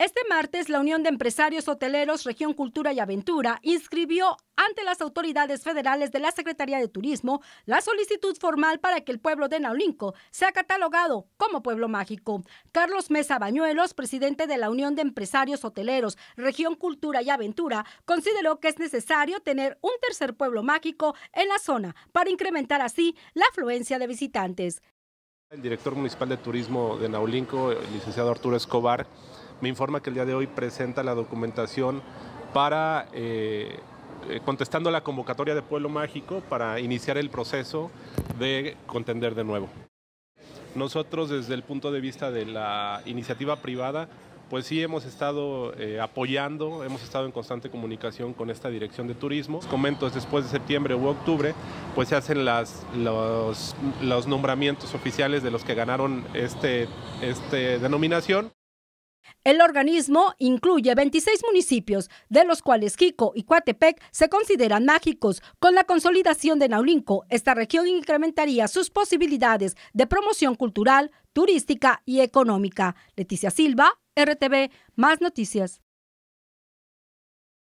Este martes, la Unión de Empresarios Hoteleros Región Cultura y Aventura inscribió ante las autoridades federales de la Secretaría de Turismo la solicitud formal para que el pueblo de Naulinco sea catalogado como pueblo mágico. Carlos Mesa Bañuelos, presidente de la Unión de Empresarios Hoteleros Región Cultura y Aventura, consideró que es necesario tener un tercer pueblo mágico en la zona para incrementar así la afluencia de visitantes. El director municipal de turismo de Naulinco, el licenciado Arturo Escobar, me informa que el día de hoy presenta la documentación para, eh, eh, contestando la convocatoria de Pueblo Mágico, para iniciar el proceso de contender de nuevo. Nosotros desde el punto de vista de la iniciativa privada, pues sí hemos estado eh, apoyando, hemos estado en constante comunicación con esta dirección de turismo. Comento después de septiembre u octubre, pues se hacen las, los, nombramientos oficiales de los que ganaron esta este denominación. El organismo incluye 26 municipios, de los cuales Jico y Coatepec se consideran mágicos. Con la consolidación de Naulinco, esta región incrementaría sus posibilidades de promoción cultural, turística y económica. Leticia Silva, RTV, más noticias.